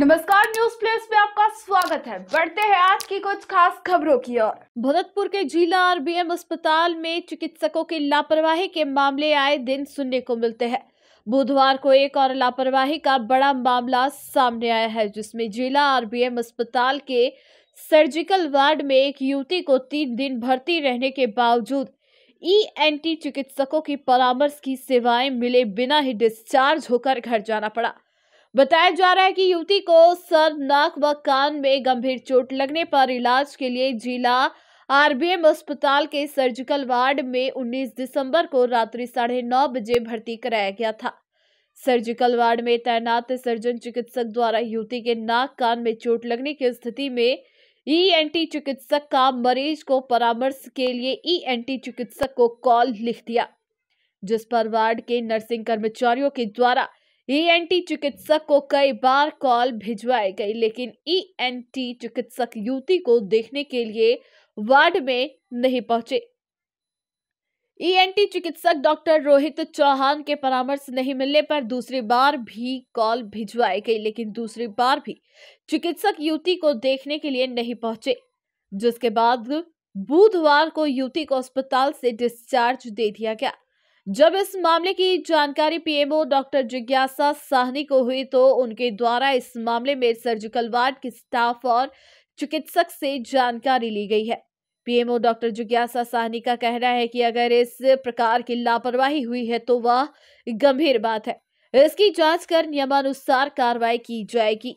नमस्कार news place में आपका स्वागत है बढ़ते हैं आज की कुछ खास खबरों की ओर भरतपुर के जिला बी एम अस्पताल में चिकित्सकों की लापरवाही के मामले आए दिन सुनने को मिलते हैं बुधवार को एक और लापरवाही का बड़ा मामला सामने आया है जिसमें जिला बी एम अस्पताल के सर्जिकल वार्ड में एक युवती को तीन दिन भर्ती रहने के बावजूद ई e चिकित्सकों की परामर्श की सेवाएं मिले बिना ही डिस्चार्ज होकर घर जाना पड़ा बताया जा रहा है कि युवती को सर नाक व कान में गंभीर चोट लगने पर इलाज के लिए जिला आरबीएम अस्पताल के सर्जिकल वार्ड में 19 दिसंबर को रात्रि साढ़े नौ बजे भर्ती कराया गया था सर्जिकल वार्ड में तैनात सर्जन चिकित्सक द्वारा युवती के नाक कान में चोट लगने की स्थिति में ईएनटी e चिकित्सक का मरीज को परामर्श के लिए ईएनटी e चिकित्सक को कॉल लिख दिया जिस पर वार्ड के नर्सिंग कर्मचारियों के द्वारा ईएनटी e चिकित्सक को कई बार कॉल भिजवाई गई लेकिन ईएनटी e चिकित्सक युवती को देखने के लिए वार्ड में नहीं पहुंचे ईएनटी e चिकित्सक डॉक्टर रोहित चौहान के परामर्श नहीं मिलने पर दूसरी बार भी कॉल भिजवाई गई लेकिन दूसरी बार भी चिकित्सक युवती को देखने के लिए नहीं पहुंचे जिसके बाद बुधवार को युवती को अस्पताल से डिस्चार्ज दे दिया गया जब इस मामले की जानकारी पीएमओ डॉक्टर जिज्ञासा साहनी को हुई तो उनके द्वारा इस मामले में सर्जिकल वार्ड के स्टाफ और चिकित्सक से जानकारी ली गई है पीएमओ डॉक्टर जिज्ञासा साहनी का कहना है कि अगर इस प्रकार की लापरवाही हुई है तो वह गंभीर बात है इसकी जांच कर नियमानुसार कार्रवाई की जाएगी